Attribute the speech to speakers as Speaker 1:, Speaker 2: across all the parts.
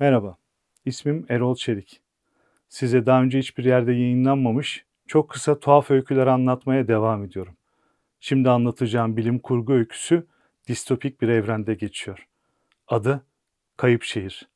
Speaker 1: Merhaba, ismim Erol Çelik. Size daha önce hiçbir yerde yayınlanmamış, çok kısa tuhaf öyküler anlatmaya devam ediyorum. Şimdi anlatacağım bilim kurgu öyküsü distopik bir evrende geçiyor. Adı Kayıp Şehir.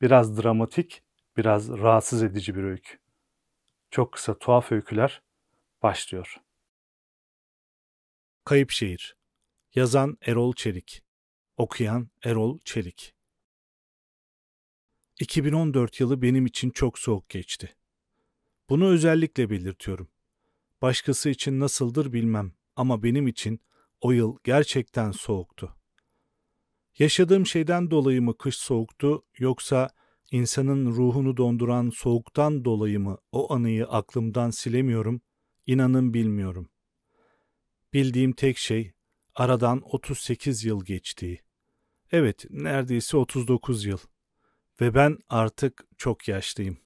Speaker 1: Biraz dramatik, biraz rahatsız edici bir öykü. Çok kısa tuhaf öyküler başlıyor. Kayıp Şehir Yazan Erol Çelik Okuyan Erol Çelik 2014 yılı benim için çok soğuk geçti. Bunu özellikle belirtiyorum. Başkası için nasıldır bilmem ama benim için o yıl gerçekten soğuktu. Yaşadığım şeyden dolayı mı kış soğuktu yoksa insanın ruhunu donduran soğuktan dolayı mı o anıyı aklımdan silemiyorum, inanın bilmiyorum. Bildiğim tek şey aradan 38 yıl geçtiği. Evet, neredeyse 39 yıl ve ben artık çok yaşlıyım.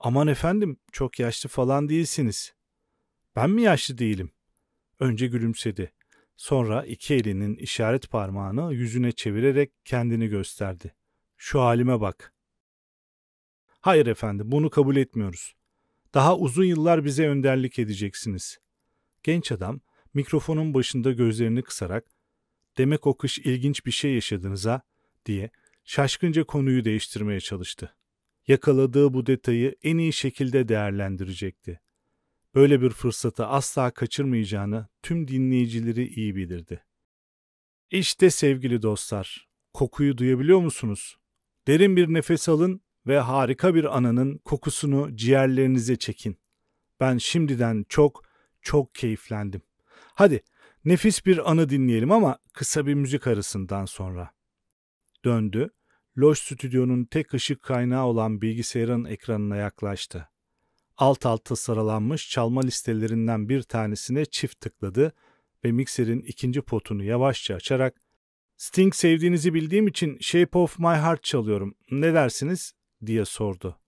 Speaker 1: Aman efendim, çok yaşlı falan değilsiniz. Ben mi yaşlı değilim? Önce gülümsedi. Sonra iki elinin işaret parmağını yüzüne çevirerek kendini gösterdi. Şu halime bak. Hayır efendim, bunu kabul etmiyoruz. Daha uzun yıllar bize önderlik edeceksiniz. Genç adam mikrofonun başında gözlerini kısarak "Demek o kış ilginç bir şey yaşadınız ha?" diye şaşkınca konuyu değiştirmeye çalıştı. Yakaladığı bu detayı en iyi şekilde değerlendirecekti. Böyle bir fırsatı asla kaçırmayacağını tüm dinleyicileri iyi bilirdi. İşte sevgili dostlar, kokuyu duyabiliyor musunuz? Derin bir nefes alın ve harika bir ananın kokusunu ciğerlerinize çekin. Ben şimdiden çok çok keyiflendim. Hadi nefis bir anı dinleyelim ama kısa bir müzik arasından sonra. Döndü loş stüdyonun tek ışık kaynağı olan bilgisayarın ekranına yaklaştı. Alt alta sıralanmış çalma listelerinden bir tanesine çift tıkladı ve mikserin ikinci potunu yavaşça açarak Sting sevdiğinizi bildiğim için Shape of My Heart çalıyorum. Ne dersiniz? diye sordu.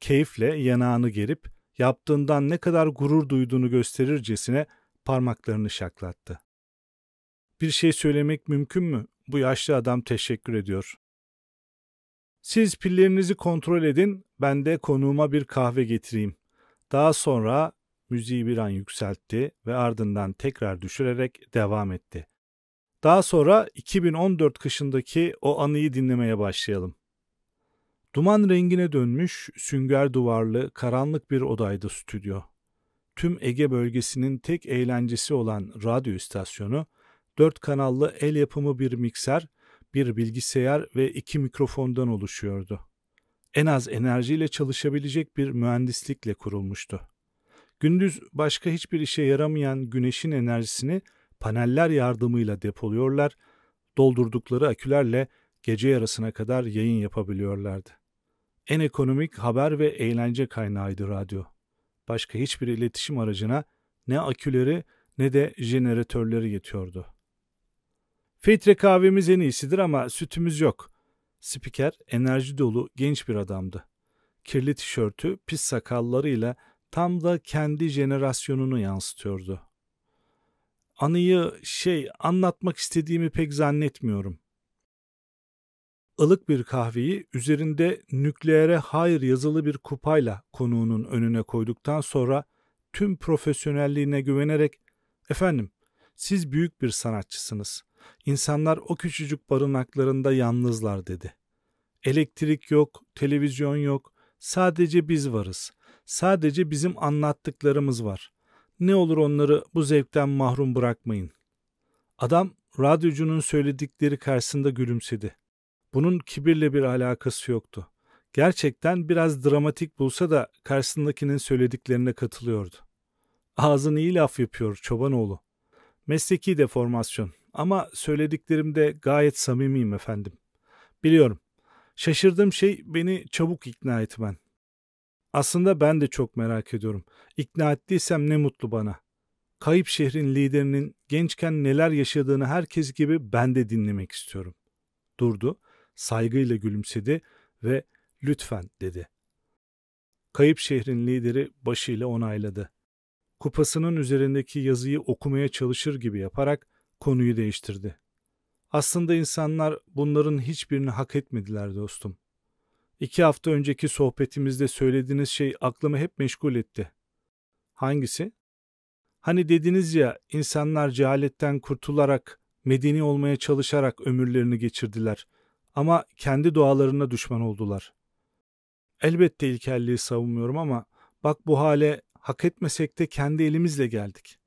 Speaker 1: Keyifle yanağını gerip yaptığından ne kadar gurur duyduğunu gösterircesine parmaklarını şaklattı. Bir şey söylemek mümkün mü? Bu yaşlı adam teşekkür ediyor. Siz pillerinizi kontrol edin, ben de konuğuma bir kahve getireyim. Daha sonra müziği bir an yükseltti ve ardından tekrar düşürerek devam etti. Daha sonra 2014 kışındaki o anıyı dinlemeye başlayalım. Duman rengine dönmüş, sünger duvarlı, karanlık bir odaydı stüdyo. Tüm Ege bölgesinin tek eğlencesi olan radyo istasyonu, dört kanallı el yapımı bir mikser bir bilgisayar ve iki mikrofondan oluşuyordu. En az enerjiyle çalışabilecek bir mühendislikle kurulmuştu. Gündüz başka hiçbir işe yaramayan güneşin enerjisini paneller yardımıyla depoluyorlar, doldurdukları akülerle gece yarısına kadar yayın yapabiliyorlardı. En ekonomik haber ve eğlence kaynağıydı radyo. Başka hiçbir iletişim aracına ne aküleri ne de jeneratörleri yetiyordu. Filtre kahvemiz en iyisidir ama sütümüz yok. Spiker enerji dolu genç bir adamdı. Kirli tişörtü pis sakallarıyla tam da kendi jenerasyonunu yansıtıyordu. Anıyı şey anlatmak istediğimi pek zannetmiyorum. Ilık bir kahveyi üzerinde nükleere hayır yazılı bir kupayla konuğunun önüne koyduktan sonra tüm profesyonelliğine güvenerek efendim siz büyük bir sanatçısınız. İnsanlar o küçücük barınaklarında yalnızlar dedi. Elektrik yok, televizyon yok, sadece biz varız. Sadece bizim anlattıklarımız var. Ne olur onları bu zevkten mahrum bırakmayın. Adam radyocunun söyledikleri karşısında gülümsedi. Bunun kibirle bir alakası yoktu. Gerçekten biraz dramatik bulsa da karşısındakinin söylediklerine katılıyordu. Ağzını iyi laf yapıyor çobanoğlu. Mesleki deformasyon ama söylediklerimde gayet samimiyim efendim. Biliyorum. Şaşırdığım şey beni çabuk ikna etmen. Aslında ben de çok merak ediyorum. İkna ettiysem ne mutlu bana. Kayıp şehrin liderinin gençken neler yaşadığını herkes gibi ben de dinlemek istiyorum. Durdu, saygıyla gülümsedi ve lütfen dedi. Kayıp şehrin lideri başıyla onayladı. Kupasının üzerindeki yazıyı okumaya çalışır gibi yaparak konuyu değiştirdi. Aslında insanlar bunların hiçbirini hak etmediler dostum. İki hafta önceki sohbetimizde söylediğiniz şey aklımı hep meşgul etti. Hangisi? Hani dediniz ya insanlar cehaletten kurtularak, medeni olmaya çalışarak ömürlerini geçirdiler ama kendi doğalarına düşman oldular. Elbette ilkelliği savunmuyorum ama bak bu hale hak etmesek de kendi elimizle geldik.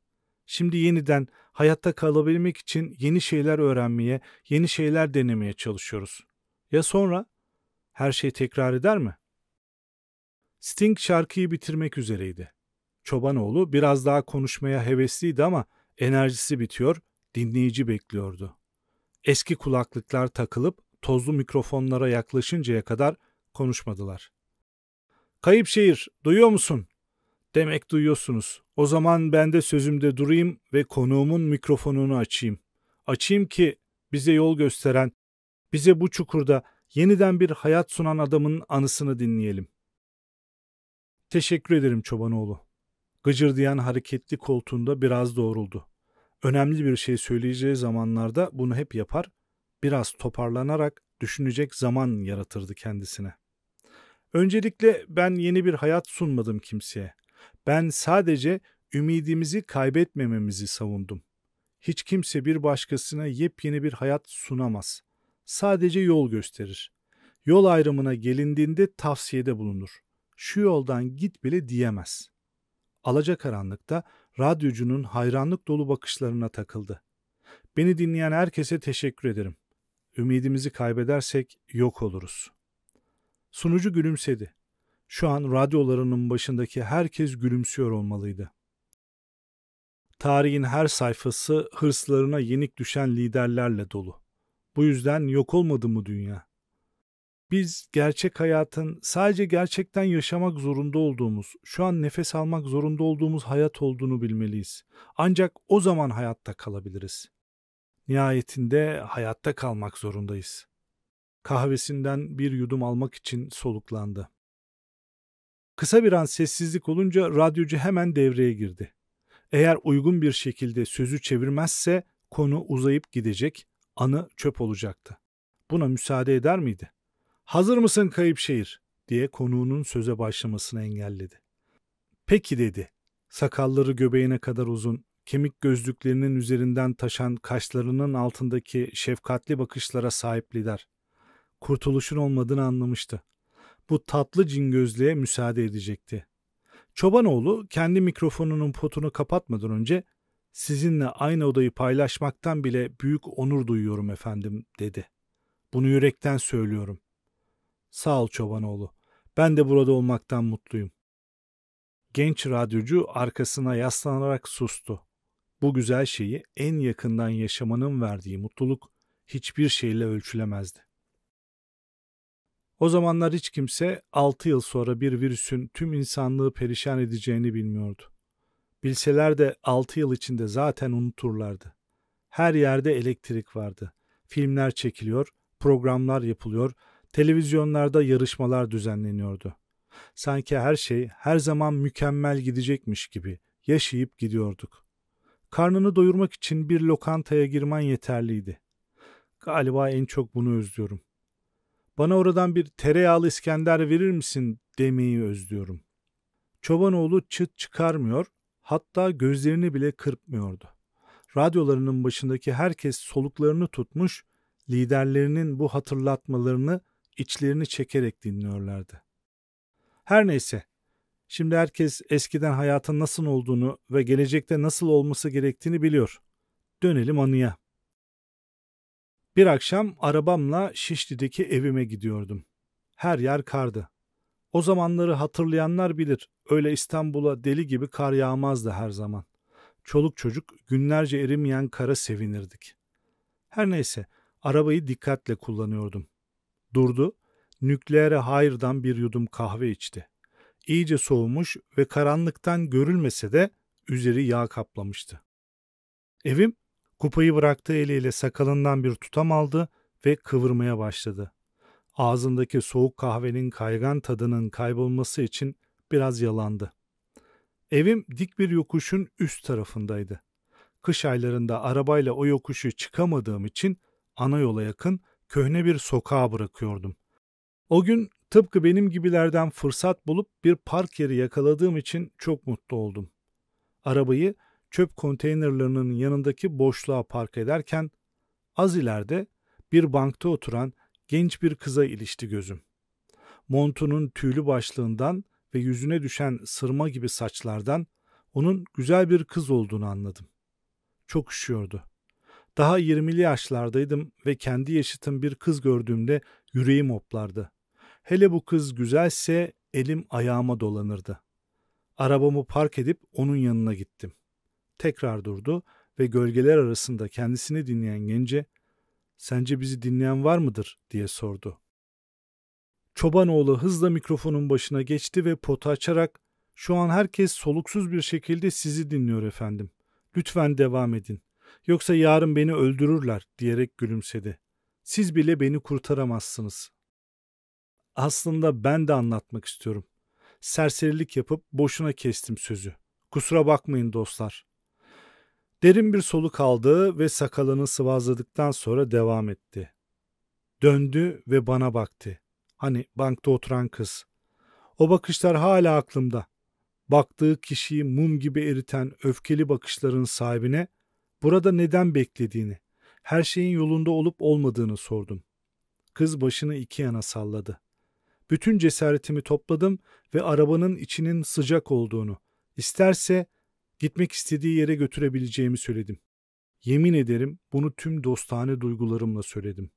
Speaker 1: Şimdi yeniden hayatta kalabilmek için yeni şeyler öğrenmeye, yeni şeyler denemeye çalışıyoruz. Ya sonra? Her şey tekrar eder mi? Sting şarkıyı bitirmek üzereydi. Çobanoğlu biraz daha konuşmaya hevesliydi ama enerjisi bitiyor, dinleyici bekliyordu. Eski kulaklıklar takılıp tozlu mikrofonlara yaklaşıncaya kadar konuşmadılar. Kayıp şehir, duyuyor musun? Demek duyuyorsunuz. O zaman ben de sözümde durayım ve konuğumun mikrofonunu açayım. Açayım ki bize yol gösteren, bize bu çukurda yeniden bir hayat sunan adamın anısını dinleyelim. Teşekkür ederim Çobanoğlu. Gıcırdayan hareketli koltuğunda biraz doğruldu. Önemli bir şey söyleyeceği zamanlarda bunu hep yapar, biraz toparlanarak düşünecek zaman yaratırdı kendisine. Öncelikle ben yeni bir hayat sunmadım kimseye. Ben sadece ümidimizi kaybetmememizi savundum. Hiç kimse bir başkasına yepyeni bir hayat sunamaz. Sadece yol gösterir. Yol ayrımına gelindiğinde tavsiyede bulunur. Şu yoldan git bile diyemez. Alacakaranlıkta radyocunun hayranlık dolu bakışlarına takıldı. Beni dinleyen herkese teşekkür ederim. Ümidimizi kaybedersek yok oluruz. Sunucu gülümsedi şu an radyolarının başındaki herkes gülümsüyor olmalıydı. Tarihin her sayfası hırslarına yenik düşen liderlerle dolu. Bu yüzden yok olmadı mı dünya? Biz gerçek hayatın sadece gerçekten yaşamak zorunda olduğumuz, şu an nefes almak zorunda olduğumuz hayat olduğunu bilmeliyiz. Ancak o zaman hayatta kalabiliriz. Nihayetinde hayatta kalmak zorundayız. Kahvesinden bir yudum almak için soluklandı. Kısa bir an sessizlik olunca radyocu hemen devreye girdi. Eğer uygun bir şekilde sözü çevirmezse konu uzayıp gidecek, anı çöp olacaktı. Buna müsaade eder miydi? Hazır mısın kayıp şehir? diye konuğunun söze başlamasını engelledi. Peki dedi. Sakalları göbeğine kadar uzun, kemik gözlüklerinin üzerinden taşan kaşlarının altındaki şefkatli bakışlara sahip lider. Kurtuluşun olmadığını anlamıştı bu tatlı cin cingözlüğe müsaade edecekti. Çobanoğlu kendi mikrofonunun potunu kapatmadan önce sizinle aynı odayı paylaşmaktan bile büyük onur duyuyorum efendim dedi. Bunu yürekten söylüyorum. Sağ ol Çobanoğlu. Ben de burada olmaktan mutluyum. Genç radyocu arkasına yaslanarak sustu. Bu güzel şeyi en yakından yaşamanın verdiği mutluluk hiçbir şeyle ölçülemezdi. O zamanlar hiç kimse 6 yıl sonra bir virüsün tüm insanlığı perişan edeceğini bilmiyordu. Bilseler de 6 yıl içinde zaten unuturlardı. Her yerde elektrik vardı. Filmler çekiliyor, programlar yapılıyor, televizyonlarda yarışmalar düzenleniyordu. Sanki her şey her zaman mükemmel gidecekmiş gibi yaşayıp gidiyorduk. Karnını doyurmak için bir lokantaya girmen yeterliydi. Galiba en çok bunu özlüyorum.'' Bana oradan bir tereyağlı İskender verir misin demeyi özlüyorum. Çobanoğlu çıt çıkarmıyor, hatta gözlerini bile kırpmıyordu. Radyolarının başındaki herkes soluklarını tutmuş, liderlerinin bu hatırlatmalarını içlerini çekerek dinliyorlardı. Her neyse, şimdi herkes eskiden hayatın nasıl olduğunu ve gelecekte nasıl olması gerektiğini biliyor. Dönelim anıya. Bir akşam arabamla Şişli'deki evime gidiyordum. Her yer kardı. O zamanları hatırlayanlar bilir. Öyle İstanbul'a deli gibi kar yağmazdı her zaman. Çoluk çocuk günlerce erimeyen kara sevinirdik. Her neyse arabayı dikkatle kullanıyordum. Durdu, nükleere hayırdan bir yudum kahve içti. İyice soğumuş ve karanlıktan görülmese de üzeri yağ kaplamıştı. Evim Kupayı bıraktığı eliyle sakalından bir tutam aldı ve kıvırmaya başladı. Ağzındaki soğuk kahvenin kaygan tadının kaybolması için biraz yalandı. Evim dik bir yokuşun üst tarafındaydı. Kış aylarında arabayla o yokuşu çıkamadığım için ana yola yakın köhne bir sokağa bırakıyordum. O gün tıpkı benim gibilerden fırsat bulup bir park yeri yakaladığım için çok mutlu oldum. Arabayı çöp konteynerlarının yanındaki boşluğa park ederken az ileride bir bankta oturan genç bir kıza ilişti gözüm. Montunun tüylü başlığından ve yüzüne düşen sırma gibi saçlardan onun güzel bir kız olduğunu anladım. Çok üşüyordu. Daha 20'li yaşlardaydım ve kendi yaşıtım bir kız gördüğümde yüreğim hoplardı. Hele bu kız güzelse elim ayağıma dolanırdı. Arabamı park edip onun yanına gittim tekrar durdu ve gölgeler arasında kendisini dinleyen gence "Sence bizi dinleyen var mıdır?" diye sordu. Çobanoğlu hızla mikrofonun başına geçti ve potu açarak "Şu an herkes soluksuz bir şekilde sizi dinliyor efendim. Lütfen devam edin. Yoksa yarın beni öldürürler." diyerek gülümsedi. "Siz bile beni kurtaramazsınız." Aslında ben de anlatmak istiyorum. Serserilik yapıp boşuna kestim sözü. Kusura bakmayın dostlar. Derin bir soluk aldı ve sakalını sıvazladıktan sonra devam etti. Döndü ve bana baktı. Hani bankta oturan kız. O bakışlar hala aklımda. Baktığı kişiyi mum gibi eriten öfkeli bakışların sahibine burada neden beklediğini, her şeyin yolunda olup olmadığını sordum. Kız başını iki yana salladı. Bütün cesaretimi topladım ve arabanın içinin sıcak olduğunu, isterse Gitmek istediği yere götürebileceğimi söyledim. Yemin ederim bunu tüm dostane duygularımla söyledim.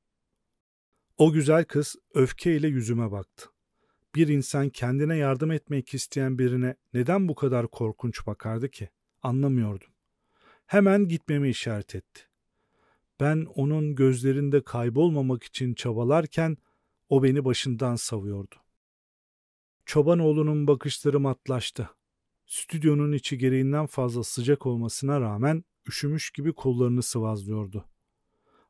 Speaker 1: O güzel kız öfkeyle yüzüme baktı. Bir insan kendine yardım etmek isteyen birine neden bu kadar korkunç bakardı ki? Anlamıyordum. Hemen gitmemi işaret etti. Ben onun gözlerinde kaybolmamak için çabalarken o beni başından savuyordu. Çoban oğlunun bakışları matlaştı. Stüdyonun içi gereğinden fazla sıcak olmasına rağmen üşümüş gibi kollarını sıvazlıyordu.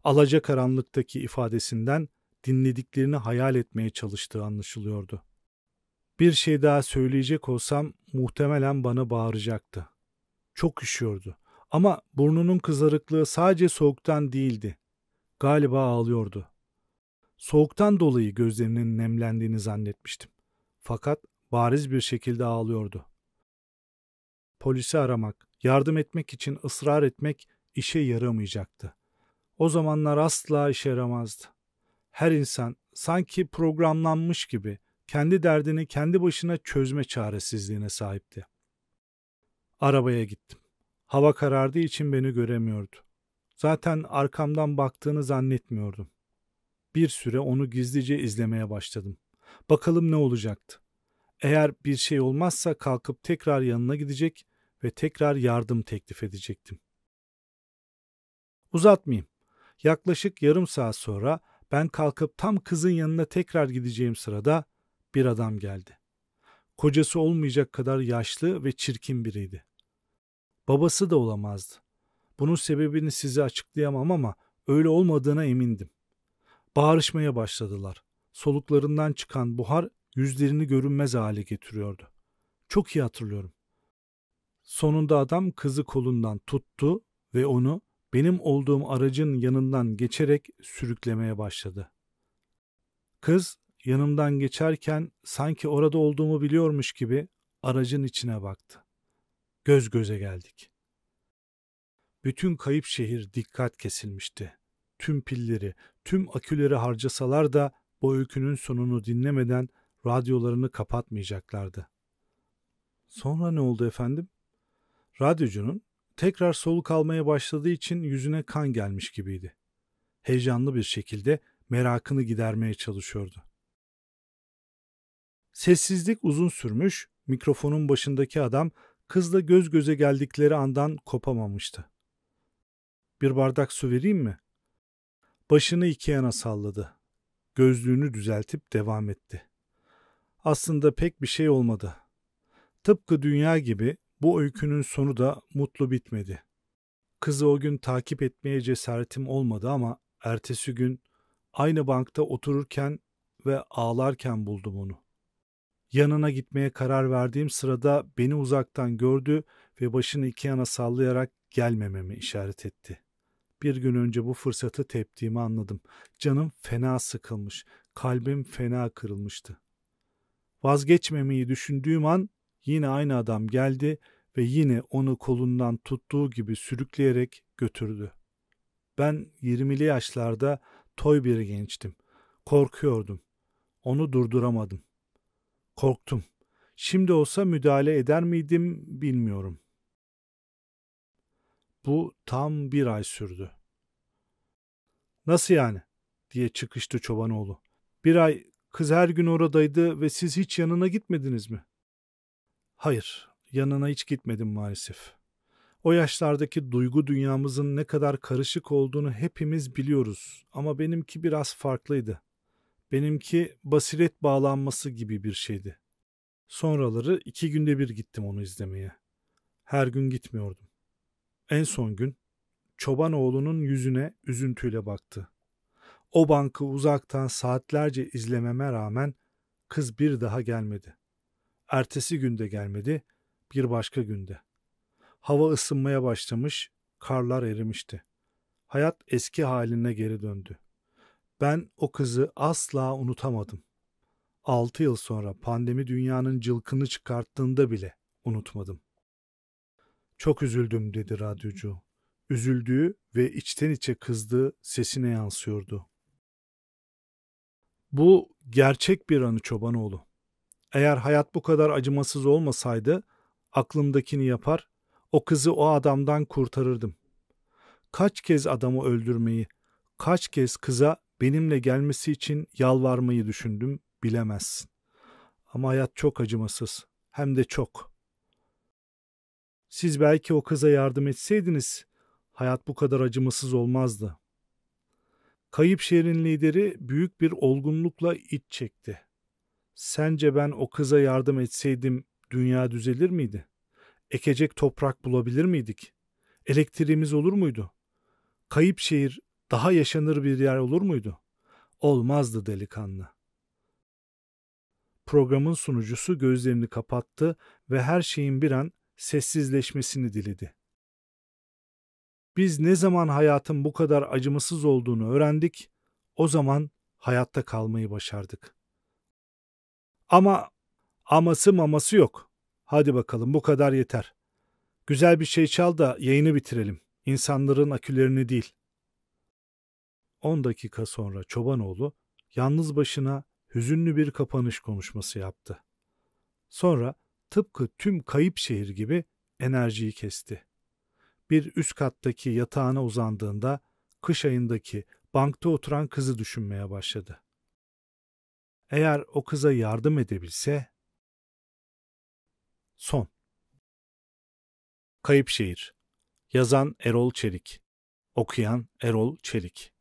Speaker 1: Alaca karanlıktaki ifadesinden dinlediklerini hayal etmeye çalıştığı anlaşılıyordu. Bir şey daha söyleyecek olsam muhtemelen bana bağıracaktı. Çok üşüyordu ama burnunun kızarıklığı sadece soğuktan değildi. Galiba ağlıyordu. Soğuktan dolayı gözlerinin nemlendiğini zannetmiştim. Fakat bariz bir şekilde ağlıyordu polisi aramak, yardım etmek için ısrar etmek işe yaramayacaktı. O zamanlar asla işe yaramazdı. Her insan sanki programlanmış gibi kendi derdini kendi başına çözme çaresizliğine sahipti. Arabaya gittim. Hava karardığı için beni göremiyordu. Zaten arkamdan baktığını zannetmiyordum. Bir süre onu gizlice izlemeye başladım. Bakalım ne olacaktı. Eğer bir şey olmazsa kalkıp tekrar yanına gidecek, ve tekrar yardım teklif edecektim. Uzatmayayım. Yaklaşık yarım saat sonra ben kalkıp tam kızın yanına tekrar gideceğim sırada bir adam geldi. Kocası olmayacak kadar yaşlı ve çirkin biriydi. Babası da olamazdı. Bunun sebebini size açıklayamam ama öyle olmadığına emindim. Bağırışmaya başladılar. Soluklarından çıkan buhar yüzlerini görünmez hale getiriyordu. Çok iyi hatırlıyorum. Sonunda adam kızı kolundan tuttu ve onu benim olduğum aracın yanından geçerek sürüklemeye başladı. Kız yanımdan geçerken sanki orada olduğumu biliyormuş gibi aracın içine baktı. Göz göze geldik. Bütün kayıp şehir dikkat kesilmişti. Tüm pilleri, tüm aküleri harcasalar da bu öykünün sonunu dinlemeden radyolarını kapatmayacaklardı. Sonra ne oldu efendim? Radyocunun tekrar soluk almaya başladığı için yüzüne kan gelmiş gibiydi. Heyecanlı bir şekilde merakını gidermeye çalışıyordu. Sessizlik uzun sürmüş, mikrofonun başındaki adam kızla göz göze geldikleri andan kopamamıştı. Bir bardak su vereyim mi? Başını iki yana salladı. Gözlüğünü düzeltip devam etti. Aslında pek bir şey olmadı. Tıpkı dünya gibi bu öykünün sonu da mutlu bitmedi. Kızı o gün takip etmeye cesaretim olmadı ama ertesi gün aynı bankta otururken ve ağlarken buldum onu. Yanına gitmeye karar verdiğim sırada beni uzaktan gördü ve başını iki yana sallayarak gelmememi işaret etti. Bir gün önce bu fırsatı teptiğimi anladım. Canım fena sıkılmış, kalbim fena kırılmıştı. Vazgeçmemeyi düşündüğüm an Yine aynı adam geldi ve yine onu kolundan tuttuğu gibi sürükleyerek götürdü. Ben 20'li yaşlarda toy bir gençtim. Korkuyordum. Onu durduramadım. Korktum. Şimdi olsa müdahale eder miydim bilmiyorum. Bu tam bir ay sürdü. Nasıl yani? diye çıkıştı çobanoğlu. Bir ay kız her gün oradaydı ve siz hiç yanına gitmediniz mi? Hayır, yanına hiç gitmedim maalesef. O yaşlardaki duygu dünyamızın ne kadar karışık olduğunu hepimiz biliyoruz ama benimki biraz farklıydı. Benimki basiret bağlanması gibi bir şeydi. Sonraları iki günde bir gittim onu izlemeye. Her gün gitmiyordum. En son gün çoban oğlunun yüzüne üzüntüyle baktı. O bankı uzaktan saatlerce izlememe rağmen kız bir daha gelmedi. Ertesi günde gelmedi, bir başka günde. Hava ısınmaya başlamış, karlar erimişti. Hayat eski haline geri döndü. Ben o kızı asla unutamadım. Altı yıl sonra pandemi dünyanın cılkını çıkarttığında bile unutmadım. Çok üzüldüm dedi radyocu. Üzüldüğü ve içten içe kızdığı sesine yansıyordu. Bu gerçek bir anı Çobanoğlu. Eğer hayat bu kadar acımasız olmasaydı aklımdakini yapar, o kızı o adamdan kurtarırdım. Kaç kez adamı öldürmeyi, kaç kez kıza benimle gelmesi için yalvarmayı düşündüm bilemezsin. Ama hayat çok acımasız, hem de çok. Siz belki o kıza yardım etseydiniz, hayat bu kadar acımasız olmazdı. Kayıp şehrin lideri büyük bir olgunlukla iç çekti. Sence ben o kıza yardım etseydim dünya düzelir miydi? Ekecek toprak bulabilir miydik? Elektriğimiz olur muydu? Kayıp şehir daha yaşanır bir yer olur muydu? Olmazdı delikanlı. Programın sunucusu gözlerini kapattı ve her şeyin bir an sessizleşmesini diledi. Biz ne zaman hayatın bu kadar acımasız olduğunu öğrendik, o zaman hayatta kalmayı başardık. Ama aması maması yok. Hadi bakalım bu kadar yeter. Güzel bir şey çal da yayını bitirelim. İnsanların akülerini değil. 10 dakika sonra Çobanoğlu yalnız başına hüzünlü bir kapanış konuşması yaptı. Sonra tıpkı tüm kayıp şehir gibi enerjiyi kesti. Bir üst kattaki yatağına uzandığında kış ayındaki bankta oturan kızı düşünmeye başladı. Eğer o kıza yardım edebilse... Son Kayıp Şehir Yazan Erol Çelik Okuyan Erol Çelik